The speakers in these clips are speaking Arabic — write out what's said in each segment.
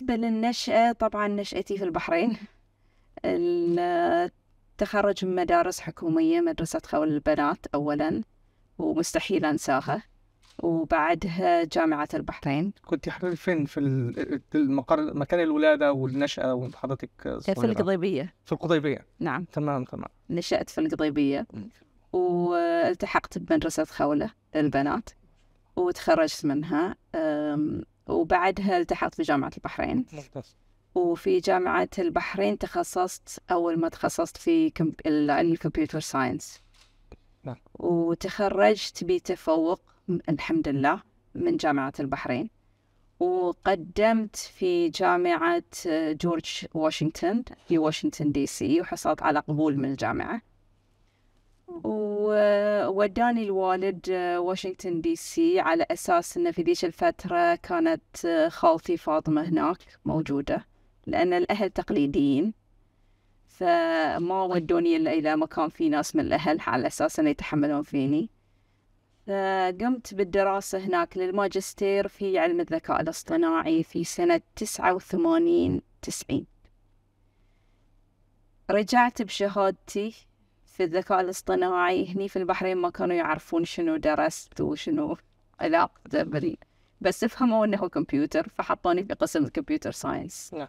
بالنسبة للنشأة طبعا نشأتي في البحرين التخرج من مدارس حكومية مدرسة خول البنات أولا ومستحيل أنساها وبعدها جامعة البحرين كنت حضرتك فين في المقر مكان الولادة والنشأة وحضرتك في القضيبية في القضيبية نعم تمام تمام نشأت في القضيبية والتحقت بمدرسة خولة للبنات وتخرجت منها وبعدها التحقت في جامعة البحرين ممتاز وفي جامعة البحرين تخصصت أول ما تخصصت في الكمبيوتر ساينس نعم وتخرجت بتفوق الحمد لله من جامعة البحرين وقدمت في جامعة آه، جورج واشنطن في واشنطن دي سي وحصلت على قبول من الجامعة ووداني الوالد آه، واشنطن دي سي على أساس أنه في ذيك الفترة كانت آه، خالتي فاطمة هناك موجودة لأن الأهل تقليديين فما ودوني إلا إلى مكان في ناس من الأهل على أساس أن يتحملون فيني فقمت بالدراسة هناك للماجستير في علم الذكاء الاصطناعي في سنة تسعة وثمانين تسعين رجعت بشهادتي في الذكاء الاصطناعي هني في البحرين ما كانوا يعرفون شنو درست وشنو علاقة بري بس فهموا انه كمبيوتر فحطوني في قسم الكمبيوتر ساينس نعم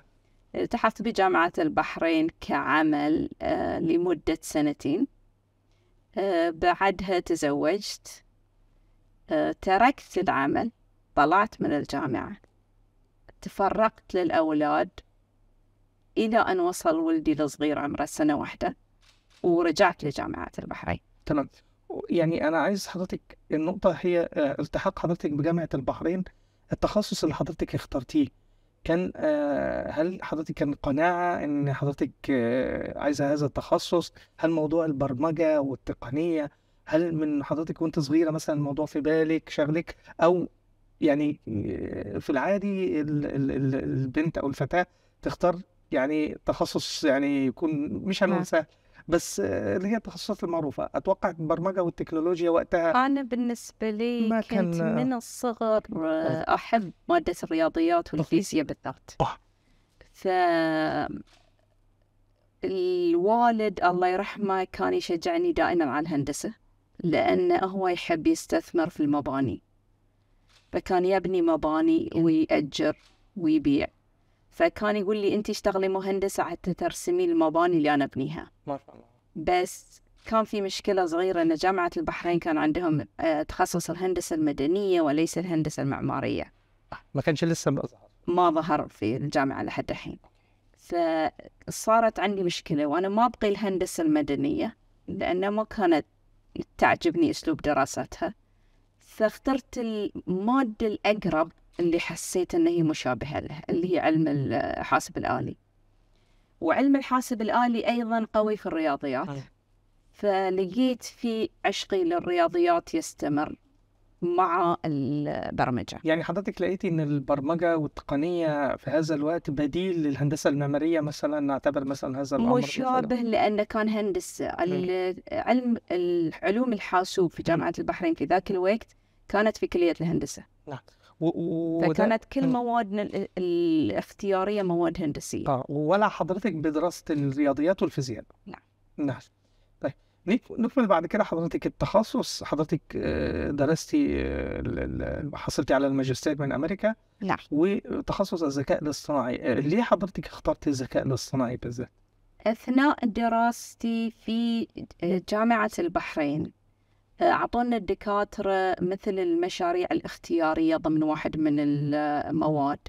التحقت بجامعة البحرين كعمل آه، لمدة سنتين آه، بعدها تزوجت آه، تركت العمل طلعت من الجامعة تفرقت للأولاد إلى أن وصل ولدي الصغير عمره سنة واحدة ورجعت لجامعة البحرين تمام يعني انا عايز حضرتك النقطه هي آه، التحاق حضرتك بجامعه البحرين التخصص اللي حضرتك اخترتيه كان آه، هل حضرتك كان قناعه ان حضرتك آه، عايزه هذا التخصص هل موضوع البرمجه والتقنيه هل من حضرتك وانت صغيره مثلا الموضوع في بالك شغلك او يعني في العادي البنت او الفتاه تختار يعني تخصص يعني يكون مش هنقول نعم. سهل بس اللي هي التخصصات المعروفه اتوقع البرمجه والتكنولوجيا وقتها انا بالنسبه لي ما كان كنت من الصغر احب ماده الرياضيات والفيزياء بالذات ف الوالد الله يرحمه كان يشجعني دائما على الهندسه لانه هو يحب يستثمر في المباني فكان يبني مباني ويأجر ويبيع فكان يقول لي انت اشتغلي مهندسه حتى ترسمي المباني اللي انا ابنيها ما شاء الله بس كان في مشكلة صغيرة أن جامعة البحرين كان عندهم آه، تخصص الهندسة المدنية وليس الهندسة المعمارية ما كانش لسه ما ظهر ما ظهر في الجامعة لحد الحين فصارت عندي مشكلة وأنا ما أبقي الهندسة المدنية لانه ما كانت تعجبني أسلوب دراستها فاخترت المادة الأقرب اللي حسيت أن هي مشابهة له اللي هي علم الحاسب الآلي وعلم الحاسب الآلي أيضا قوي في الرياضيات فلقيت في عشقي للرياضيات يستمر مع البرمجة يعني حضرتك لقيتي أن البرمجة والتقنية في هذا الوقت بديل للهندسة المعمارية مثلا نعتبر مثلا هذا الأمر مشابه لأنه كان هندسة علم العلوم الحاسوب في نعم. جامعة البحرين في ذاك الوقت كانت في كلية الهندسة نعم فكانت كل موادنا الاختياريه مواد هندسيه اه ولا حضرتك بدراسه الرياضيات والفيزياء نعم نعم طيب نكمل بعد كده حضرتك التخصص حضرتك آه، درستي آه، حصلتي على الماجستير من امريكا نعم وتخصص الذكاء الاصطناعي آه، ليه حضرتك اخترتي الذكاء الاصطناعي بالذات؟ اثناء دراستي في جامعه البحرين أعطونا الدكاترة مثل المشاريع الاختيارية ضمن واحد من المواد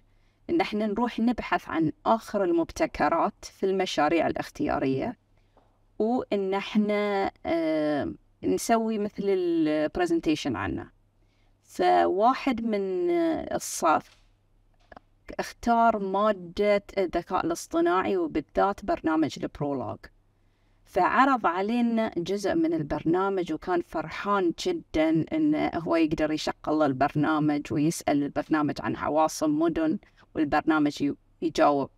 إن احنا نروح نبحث عن آخر المبتكرات في المشاريع الاختيارية وإن احنا آه، نسوي مثل البرزنتيشن عنه فواحد من الصف اختار مادة الذكاء الاصطناعي وبالذات برنامج البرولوج فعرض علينا جزء من البرنامج وكان فرحان جدا انه هو يقدر يشغل البرنامج ويسأل البرنامج عن عواصم مدن والبرنامج يجاوب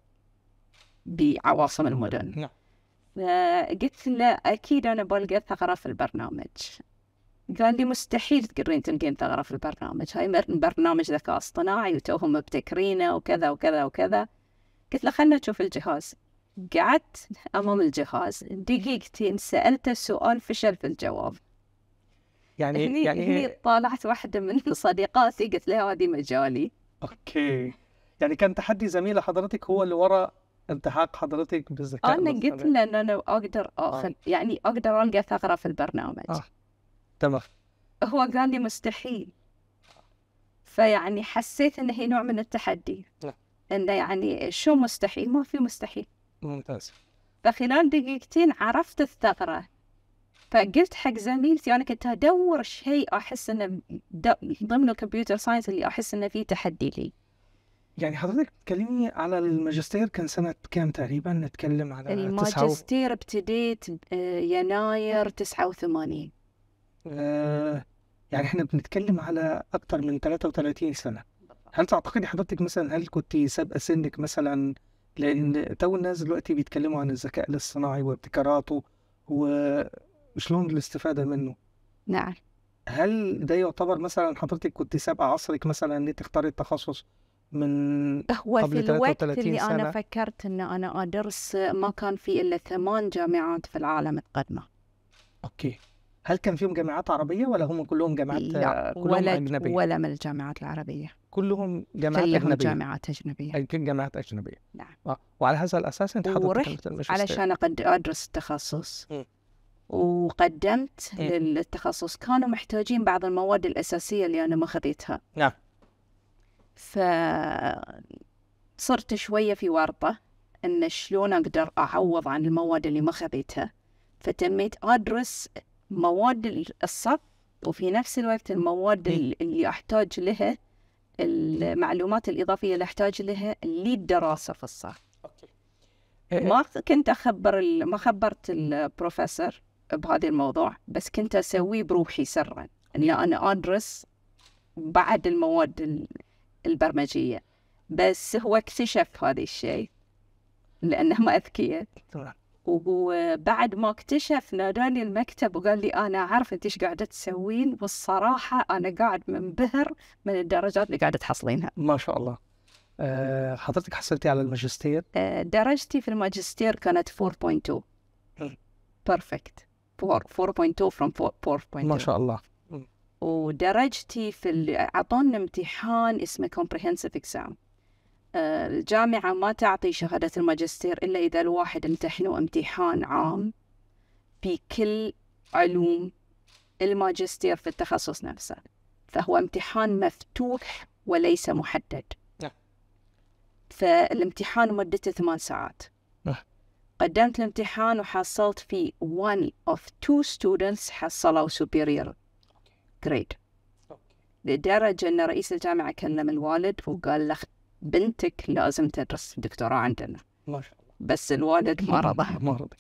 بعواصم المدن نعم فقلت له أكيد أنا بلقى ثغرة في البرنامج قال لي مستحيل تقدرين تلقين ثغرة في البرنامج هاي برنامج ذكاء اصطناعي وتوهم مبتكرينه وكذا وكذا وكذا قلت له خلنا نشوف الجهاز قعدت أمام الجهاز دقيقتين سألته سؤال فشل في الجواب يعني هني يعني هني طالعت واحدة من صديقاتي قلت لها هذه مجالي أوكي يعني كان تحدي زميلة حضرتك هو اللي وراء التحاق حضرتك بالذكاء أنا قلت له إن أنا أقدر اخذ آه. يعني أقدر ألقى ثغرة في البرنامج آه. تمام هو قال لي مستحيل فيعني حسيت إن هي نوع من التحدي نعم إنه يعني شو مستحيل ما في مستحيل ممتاز فخلال دقيقتين عرفت الثغرة فقلت حق زميلتي أنا كنت أدور شيء أحس أنه ضمن الكمبيوتر ساينس اللي أحس أنه فيه تحدي لي يعني حضرتك تكلمني على الماجستير كان سنة كام تقريبا نتكلم على الماجستير ابتديت يناير 89 وثمانين آه، يعني احنا بنتكلم على أكثر من 33 سنة هل تعتقدي حضرتك مثلا هل كنت سابقة سنك مثلا لان تو الناس دلوقتي بيتكلموا عن الذكاء الاصطناعي وابتكاراته وشلون الاستفاده منه نعم هل ده يعتبر مثلا حضرتك كنت سابقه عصرك مثلا ان تختاري التخصص من هو قبل في الوقت اللي سنة. انا فكرت ان انا ادرس ما كان في الا ثمان جامعات في العالم متقدمه اوكي هل كان فيهم جامعات عربيه ولا هم كلهم جامعات لا. كلهم ولا اجنبيه ولا من الجامعات العربيه كلهم جامعات كلهم أجنبية جامعات أجنبية كل جامعات أجنبية نعم وعلى هذا الأساس أنت ورحت علشان أقد أدرس التخصص م. وقدمت م. للتخصص كانوا محتاجين بعض المواد الأساسية اللي أنا ما خذيتها نعم ف صرت شوية في ورطة إن شلون أقدر أعوض عن المواد اللي ما خذيتها فتميت أدرس مواد الصف وفي نفس الوقت المواد م. اللي أحتاج لها المعلومات الإضافية اللي أحتاج لها للدراسة في الصف. أوكي. ما إيه. كنت أخبر ما خبرت البروفيسور بهذا الموضوع بس كنت أسويه بروحي سرا أني يعني أنا أدرس بعد المواد البرمجية بس هو اكتشف هذا الشيء لأنهم أذكياء وبعد ما اكتشف ناداني المكتب وقال لي أنا أعرف أنت إيش قاعدة تسوين والصراحة أنا قاعد منبهر من الدرجات اللي قاعدة تحصلينها ما شاء الله أه حضرتك حصلتي على الماجستير؟ أه درجتي في الماجستير كانت 4.2 بيرفكت 4.2 فروم 4.2 ما شاء الله ودرجتي في اعطونا امتحان اسمه كومبريهنسيف اكزام الجامعة ما تعطي شهادة الماجستير إلا إذا الواحد امتحنوا امتحان عام في كل علوم الماجستير في التخصص نفسه فهو امتحان مفتوح وليس محدد نعم. فالامتحان مدته ثمان ساعات نعم. قدمت الامتحان وحصلت في one of two students حصلوا superior grade لدرجة أن رئيس الجامعة كلم الوالد وقال له بنتك لازم تدرس دكتوراه عندنا ما شاء الله بس الوالد ما رضى ما رضى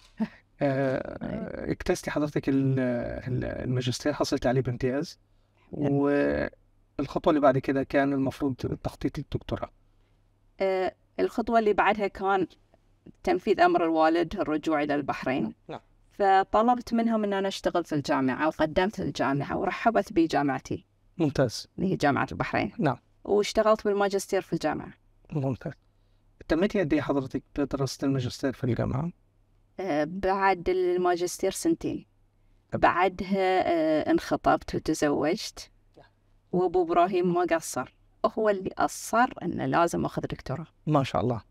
آه، اكتستي حضرتك الماجستير حصلت عليه بامتياز والخطوه اللي بعد كده كان المفروض تخطيط للدكتوراه آه، الخطوه اللي بعدها كان تنفيذ امر الوالد الرجوع الى البحرين نعم, نعم. فطلبت منهم ان انا اشتغل في الجامعه وقدمت الجامعه ورحبت بي جامعتي ممتاز اللي هي جامعه البحرين نعم واشتغلت بالماجستير في الجامعة ممتاز تميتي قد ايه حضرتك بدراسة الماجستير في الجامعة؟ آه، بعد الماجستير سنتين بعدها آه، انخطبت وتزوجت وابو ابراهيم ما قصر هو اللي اصر انه لازم اخذ دكتوراه ما شاء الله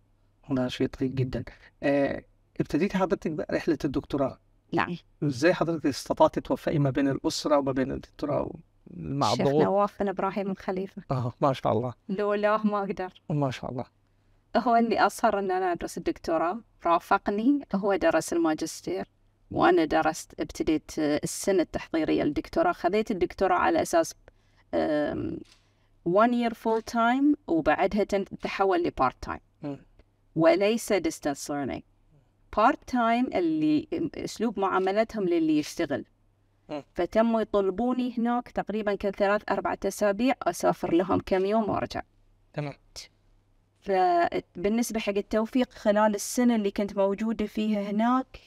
هذا شيء طيب جدا آه، ابتديتي حضرتك رحله الدكتوراه نعم ازاي حضرتك استطعتي توفقي ما بين الاسره وما بين الدكتوراه مع الضغوط الشيخ نواف بن ابراهيم الخليفه اه ما شاء الله لولاه ما اقدر ما شاء الله هو اللي اصر ان انا ادرس الدكتوراه رافقني هو درس الماجستير وانا درست ابتديت آه، السنه التحضيريه للدكتوراه خذيت الدكتوراه على اساس 1 year full time وبعدها تحول لبارت تايم وليس ديستانس ليرنينج بارت تايم اللي اسلوب معاملتهم للي يشتغل فتموا يطلبوني هناك تقريبا كل ثلاث أربعة أسابيع أسافر لهم كم يوم وأرجع تمام فبالنسبة حق التوفيق خلال السنة اللي كنت موجودة فيها هناك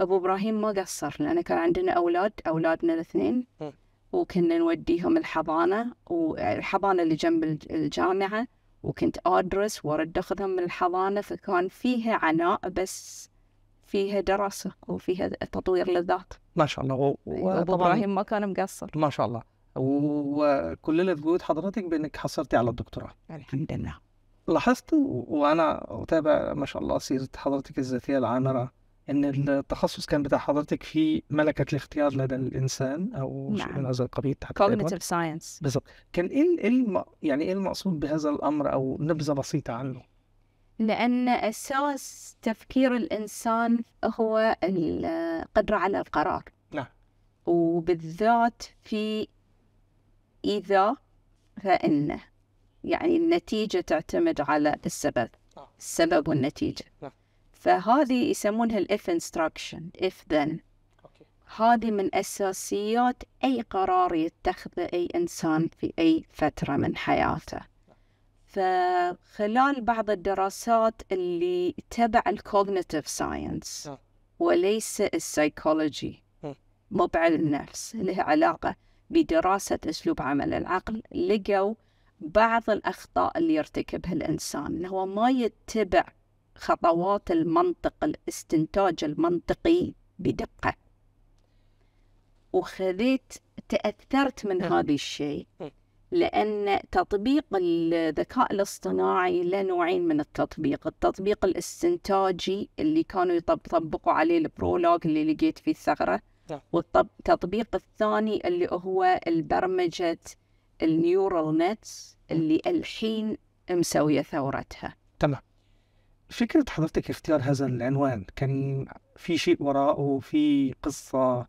أبو إبراهيم ما قصر لأن كان عندنا أولاد أولادنا الاثنين وكنا نوديهم الحضانة والحضانة اللي جنب الجامعة وكنت أدرس وأرد أخذهم من الحضانة فكان فيها عناء بس فيها دراسة وفيها تطوير للذات ما شاء الله إيه، وأبو إبراهيم ما كان مقصر ما شاء الله وكلنا تقول حضرتك بأنك حصلتي على الدكتوراه الحمد لله لاحظت وأنا أتابع ما شاء الله سيرة حضرتك الذاتية العامرة ان التخصص كان بتاع حضرتك في ملكه الاختيار لدى الانسان او نعم. شيء من نعم. هذا القبيل تحت كوجنيتيف ساينس بالظبط كان إيه, ايه الم... يعني ايه المقصود بهذا الامر او نبذه بسيطه عنه لأن أساس تفكير الإنسان هو القدرة على القرار نعم وبالذات في إذا فإن يعني النتيجة تعتمد على السبب نعم. السبب والنتيجة نعم. فهذه يسمونها الإف انستراكشن إف ذن هذه من أساسيات أي قرار يتخذه أي إنسان في أي فترة من حياته فخلال بعض الدراسات اللي تبع الكوجنيتيف نعم. ساينس وليس السايكولوجي بعلم النفس له علاقة بدراسة أسلوب عمل العقل لقوا بعض الأخطاء اللي يرتكبها الإنسان إنه هو ما يتبع خطوات المنطق الاستنتاج المنطقي بدقة وخذيت تأثرت من هذا الشيء لأن تطبيق الذكاء الاصطناعي له نوعين من التطبيق التطبيق الاستنتاجي اللي كانوا يطبقوا عليه البرولوج اللي لقيت فيه الثغرة نعم. والتطبيق الثاني اللي هو البرمجة النيورال نتس نعم. اللي الحين مسوية ثورتها تمام فكرة حضرتك اختيار هذا العنوان كان في شيء وراءه في قصة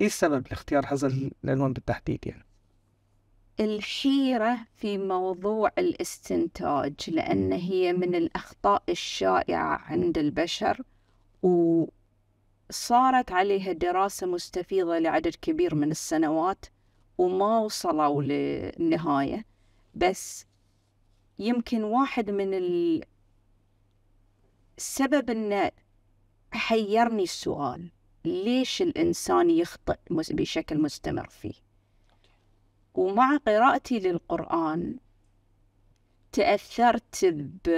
ايه السبب لاختيار هذا العنوان بالتحديد يعني؟ الحيرة في موضوع الاستنتاج لأن هي من الأخطاء الشائعة عند البشر وصارت عليها دراسة مستفيضة لعدد كبير من السنوات وما وصلوا للنهاية بس يمكن واحد من السبب أنه حيرني السؤال ليش الإنسان يخطئ بشكل مستمر فيه ومع قراءتي للقرآن تأثرت ب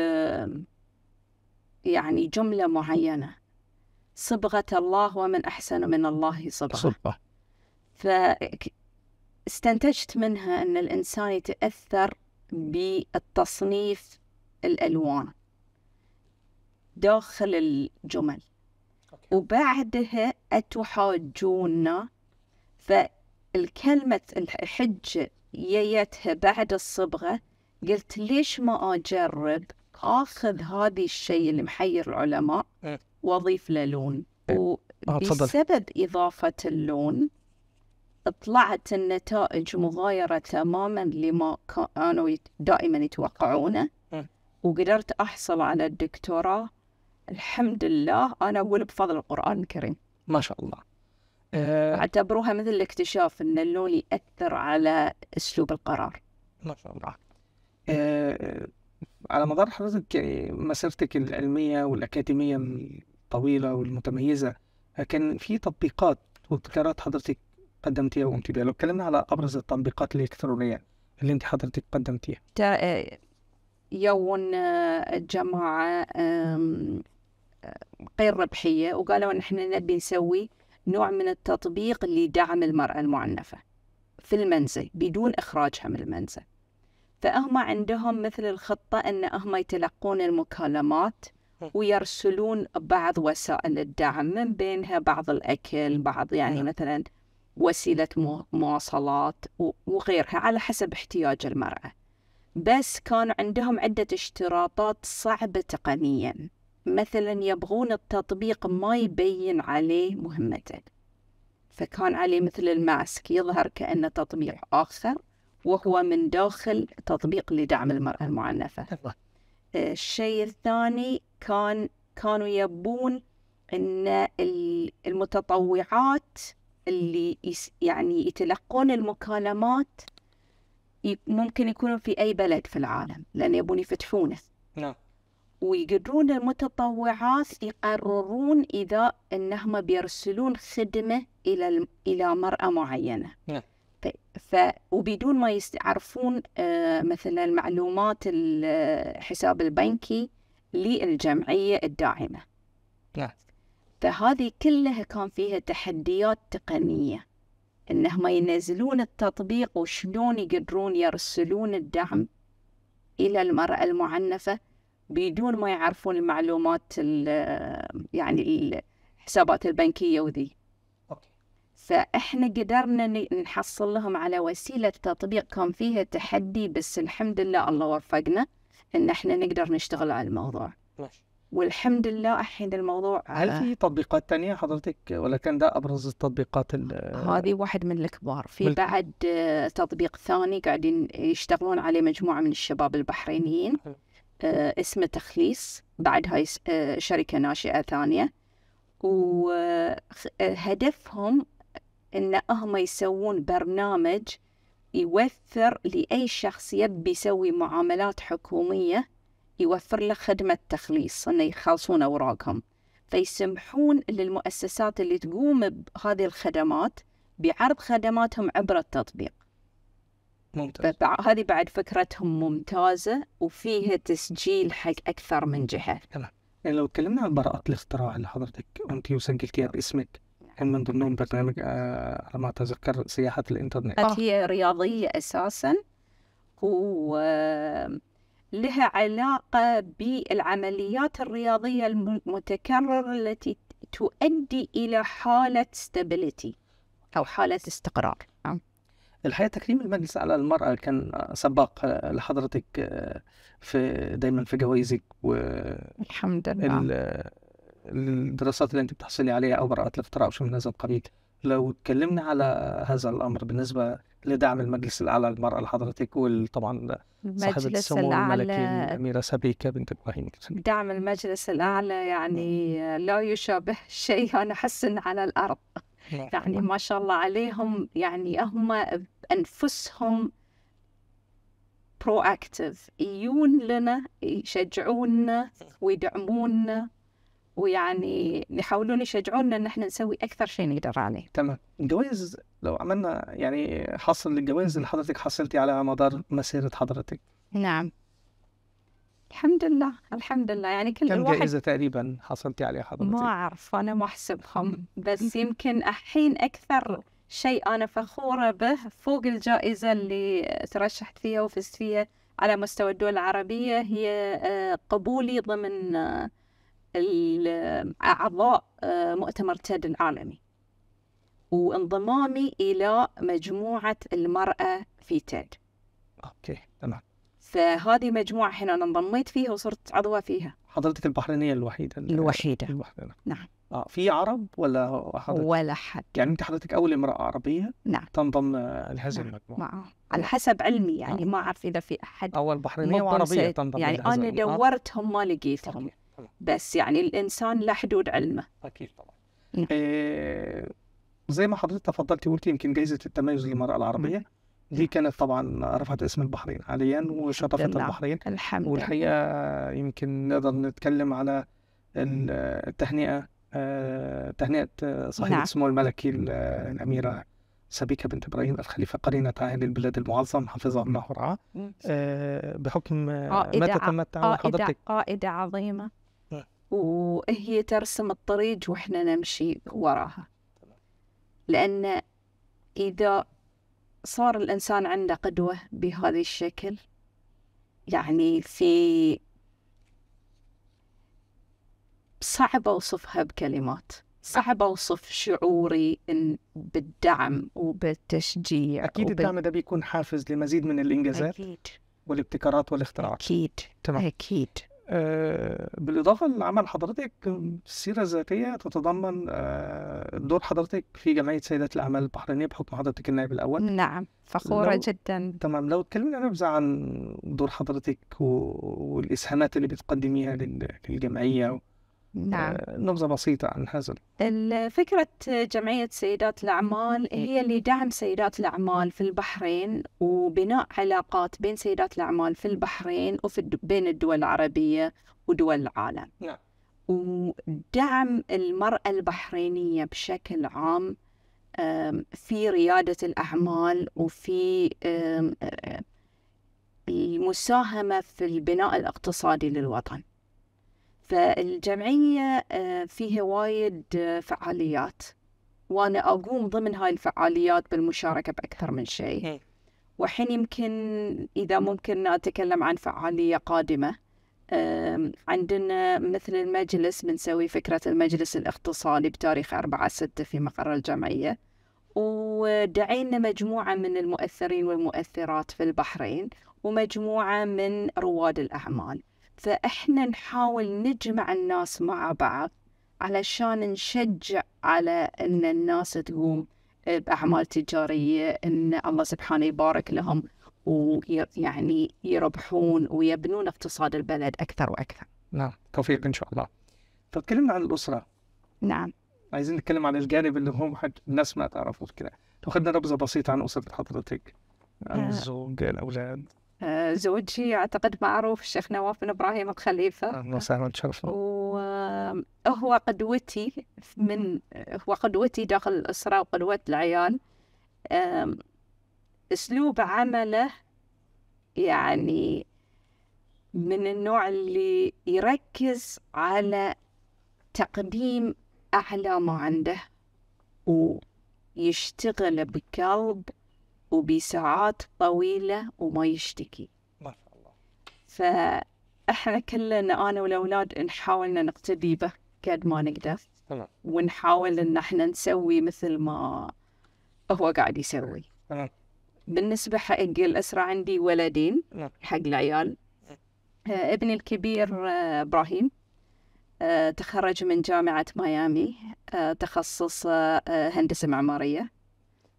يعني جملة معينة صبغة الله ومن أحسن من الله صبغة صبغة فاستنتجت منها أن الإنسان يتأثر بالتصنيف الألوان داخل الجمل وبعدها أتحاجونا ف الكلمة الحجة جيتها بعد الصبغة قلت ليش ما أجرب أخذ هذه الشيء اللي محير العلماء إيه. وأضيف له لون إيه. آه، وبسبب إضافة اللون طلعت النتائج مغايرة تماما لما كانوا دائما يتوقعونه إيه. وقدرت أحصل على الدكتوراه الحمد لله أنا أقول بفضل القرآن الكريم ما شاء الله آه، اعتبروها مثل الاكتشاف ان اللون ياثر على اسلوب القرار ما شاء الله إيه. أه على مدار حضرتك مسيرتك العلميه والاكاديميه الطويله والمتميزه كان في تطبيقات وابتكارات حضرتك قدمتيها وقمت بها لو اتكلمنا على ابرز التطبيقات الالكترونيه اللي انت حضرتك قدمتيها آه، يون آه، جماعه غير ربحيه وقالوا ان احنا نبي نسوي نوع من التطبيق لدعم المرأة المعنفة في المنزل بدون إخراجها من المنزل فأهما عندهم مثل الخطة أن أهما يتلقون المكالمات ويرسلون بعض وسائل الدعم من بينها بعض الأكل بعض يعني نعم. مثلا وسيلة مواصلات وغيرها على حسب احتياج المرأة بس كان عندهم عدة اشتراطات صعبة تقنياً مثلا يبغون التطبيق ما يبين عليه مهمته فكان عليه مثل الماسك يظهر كأنه تطبيق نعم. آخر وهو من داخل تطبيق لدعم المرأة المعنفة آه، الشيء الثاني كان كانوا يبون أن المتطوعات اللي يعني يتلقون المكالمات ممكن يكونوا في أي بلد في العالم لأن يبون يفتحونه نعم ويقدرون المتطوعات يقررون إذا أنهم بيرسلون خدمة إلى إلى مرأة معينة نعم. طيب، ف... وبدون ما يعرفون آه، مثلا معلومات الحساب البنكي للجمعية الداعمة نعم. فهذه كلها كان فيها تحديات تقنية انهم ينزلون التطبيق وشلون يقدرون يرسلون الدعم الى المرأة المعنفة بدون ما يعرفون المعلومات ال يعني الحسابات البنكية وذي أوكي. فإحنا قدرنا نحصل لهم على وسيلة تطبيق كان فيها تحدي بس الحمد لله الله وفقنا إن إحنا نقدر نشتغل على الموضوع ماشي. والحمد لله الحين الموضوع هل في آه. تطبيقات تانية حضرتك ولا كان ده أبرز التطبيقات هذه واحد من الكبار في ملك. بعد آه، تطبيق ثاني قاعدين يشتغلون عليه مجموعة من الشباب البحرينيين آه، اسمه تخليص بعد هاي آه، شركة ناشئة ثانية وهدفهم ان هم يسوون برنامج يوفر لأي شخص يبي يسوي معاملات حكومية يوفر له خدمة تخليص انه يخلصون اوراقهم فيسمحون للمؤسسات اللي تقوم بهذه الخدمات بعرض خدماتهم عبر التطبيق ممتاز هذه بعد فكرتهم ممتازة وفيها تسجيل حق أكثر من جهة تمام يعني لو تكلمنا عن براءة الاختراع اللي حضرتك أنت وسجلتيها آه. باسمك نعم. كان من ضمنهم برنامج آه، على ما أتذكر سياحة الإنترنت آه. هي رياضية أساسا و لها علاقة بالعمليات الرياضية المتكررة التي تؤدي إلى حالة stability أو حالة استقرار نعم. الحقيقه تكريم المجلس على المراه كان سباق لحضرتك آه، في دايما في جوائزك و الحمد لله الدراسات اللي انت بتحصلي عليها او براءات الاختراع او من هذا القبيل لو اتكلمنا على هذا الامر بالنسبه لدعم المجلس الاعلى للمراه لحضرتك وطبعا صاحبه السمو الملكي الاميره سبيكه بنت ابراهيم دعم المجلس الاعلى يعني نعم. لا يشابه شيء انا احس على الارض يعني ما شاء الله عليهم يعني هم بأنفسهم برو اكتف يجون لنا يشجعونا ويدعمونا ويعني يحاولون يشجعونا ان احنا نسوي اكثر شيء نقدر عليه. تمام، الجوائز لو عملنا يعني حصر للجوائز اللي حضرتك حصلتي على مدار مسيره حضرتك. نعم. الحمد لله الحمد لله يعني كل كم جائزة تقريبا حصلتي عليها حضرتك؟ ما أعرف أنا ما أحسبهم بس يمكن الحين أكثر شيء أنا فخورة به فوق الجائزة اللي ترشحت فيها وفزت فيها على مستوى الدول العربية هي آه، قبولي ضمن آه، أعضاء آه، مؤتمر تيد العالمي وانضمامي إلى مجموعة المرأة في تيد. أوكي تمام. فهذه مجموعة هنا أنا انضميت فيها وصرت عضوة فيها حضرتك البحرينية الوحيدة الوحيدة البحرينية نعم. نعم اه في عرب ولا حضرتك؟ ولا حد يعني انت حضرتك اول امراه عربيه نعم تنضم لهذه نعم. المجموعه نعم على حسب علمي يعني آه. ما اعرف اذا في احد اول بحرينيه وعربيه تنضم يعني انا دورتهم ما لقيتهم بس يعني الانسان لا حدود علمه اكيد طبعا نعم. إيه زي ما حضرتك تفضلتي وقلتي يمكن جائزه التميز للمراه العربيه نعم. دي كانت طبعا رفعت اسم البحرين حاليا وشرفت البحرين الحمد والحقيقه يمكن نقدر نتكلم على التهنئه آه، تهنئه صاحبه نعم. السمو الملكي الاميره سبيكة بنت إبراهيم الخليفة قرينة اهل البلاد المعظم حفظها الله ورعاه بحكم آه، ما تتمتع حضرتك قائدة عظيمة نعم. وهي ترسم الطريق وإحنا نمشي وراها لأن إذا صار الإنسان عنده قدوة بهذا الشكل يعني في صعب أوصفها بكلمات صعب أوصف شعوري إن بالدعم وبالتشجيع أكيد وبال... الدعم ده بيكون حافز لمزيد من الإنجازات أكيد والابتكارات والاختراعات أكيد تمام. أكيد آه، بالإضافة لعمل حضرتك السيرة الذاتية تتضمن آه، دور حضرتك في جمعية سيدات الأعمال البحرينية بحكم حضرتك النائب الأول نعم فخورة لو... جدا تمام لو تكلمنا نبذة عن دور حضرتك و... والإسهامات اللي بتقدميها لل... للجمعية نعم آه، نبذة بسيطة عن هذا فكرة جمعية سيدات الأعمال هي لدعم سيدات الأعمال في البحرين وبناء علاقات بين سيدات الأعمال في البحرين وفي بين الدول العربية ودول العالم نعم ودعم المرأة البحرينية بشكل عام في ريادة الأعمال وفي آه، المساهمة في البناء الاقتصادي للوطن فالجمعية آه، فيها وايد آه، فعاليات وأنا أقوم ضمن هاي الفعاليات بالمشاركة بأكثر من شيء وحين يمكن إذا ممكن أتكلم عن فعالية قادمة عندنا مثل المجلس بنسوي فكرة المجلس الاقتصادي بتاريخ 4 6 في مقر الجمعية ودعينا مجموعة من المؤثرين والمؤثرات في البحرين ومجموعة من رواد الأعمال فإحنا نحاول نجمع الناس مع بعض علشان نشجع على أن الناس تقوم بأعمال تجارية أن الله سبحانه يبارك لهم ويعني يربحون ويبنون اقتصاد البلد أكثر وأكثر نعم توفيق إن شاء الله تكلمنا عن الأسرة نعم عايزين نتكلم عن الجانب اللي هم حد الناس ما تعرفوش كده تاخذنا نبذة بسيطة عن أسرة حضرتك عن آه. الزوج الأولاد آه، زوجي اعتقد معروف الشيخ نواف بن ابراهيم الخليفه اهلا وسهلا تشرفنا وهو قدوتي من هو قدوتي داخل الاسره وقدوه العيال اسلوب عمله يعني من النوع اللي يركز على تقديم اعلى ما عنده ويشتغل بقلب وبساعات طويلة وما يشتكي ما شاء الله فإحنا كلنا أنا والأولاد نحاولنا نقتدي به قد ما نقدر تمام ونحاول إن إحنا نسوي مثل ما هو قاعد يسوي إيه. تمام بالنسبة حق الأسرة عندي ولدين نعم. حق العيال نعم. آه، ابني الكبير آه، إبراهيم آه، تخرج من جامعة ميامي تخصص هندسة معمارية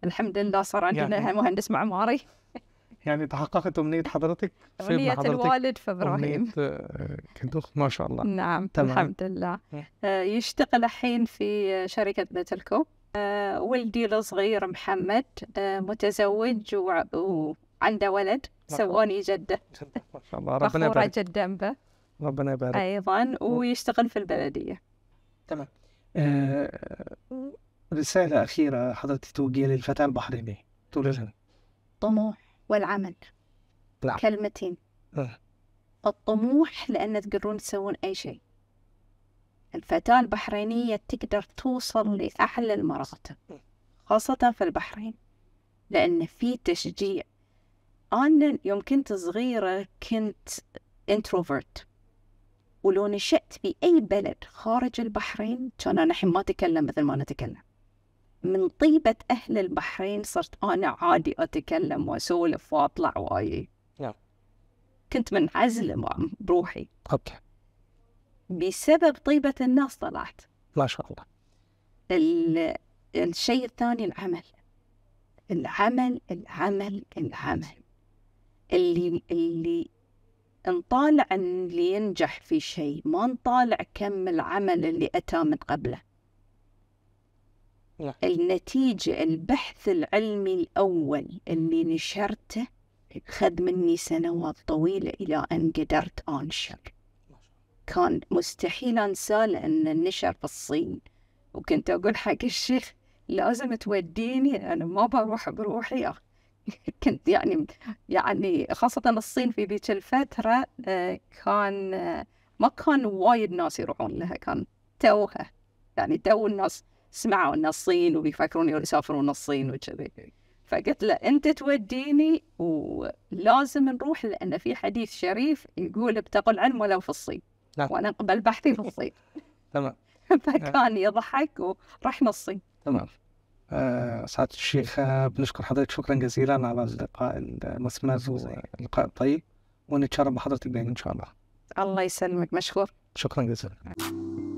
الحمد لله صار عندنا يعني مهندس معماري يعني تحققت أمنية حضرتك في أمنية الوالد في إبراهيم أمنية آه، ما شاء الله نعم تمام. الحمد لله آه، يشتغل الحين في شركة بتلكو آه، ولدي الصغير محمد متزوج وعنده ولد سووني جدة ما شاء الله ربنا يبارك جدة به ربنا يبارك أيضا ويشتغل في البلدية تمام آه رسالة أخيرة حضرتك توجهها للفتاة البحرينية تقول لها الطموح والعمل نعم كلمتين أه. الطموح لأن تقدرون تسوون أي شيء الفتاة البحرينية تقدر توصل لأعلى المراتب آه. خاصة في البحرين لأن في تشجيع أنا يوم كنت صغيرة كنت انتروفرت ولو نشأت في أي بلد خارج البحرين كان أنا الحين ما أتكلم مثل ما أنا أتكلم من طيبة أهل البحرين صرت أنا عادي أتكلم وأسولف وأطلع وأي نعم كنت منعزلة بروحي اوكي بسبب طيبة الناس طلعت ما شاء الله الشيء الثاني العمل العمل العمل العمل اللي اللي نطالع اللي ينجح في شيء ما نطالع كم العمل اللي أتى من قبله نعم. النتيجة البحث العلمي الأول اللي نشرته خذ مني سنوات طويلة إلى أن قدرت أنشر كان مستحيل أنساه لأن النشر في الصين وكنت أقول حق الشيخ لازم توديني أنا ما بروح بروحي كنت يعني يعني خاصة الصين في ذيك الفترة آه، كان آه، ما كان وايد ناس يروحون لها كان توها يعني تو الناس سمعوا ان الصين وبيفكرون يسافرون الصين وكذي فقلت له انت توديني ولازم نروح لان في حديث شريف يقول ابتقوا العلم ولو في الصين نعم. وانا اقبل بحثي في الصين تمام فكان يضحك ورحنا الصين تمام آه، سعادة الشيخ آه، بنشكر حضرتك شكرا جزيلا على اللقاء المثمر واللقاء الطيب ونتشرف بحضرتك دائما ان شاء الله الله يسلمك مشكور شكرا جزيلا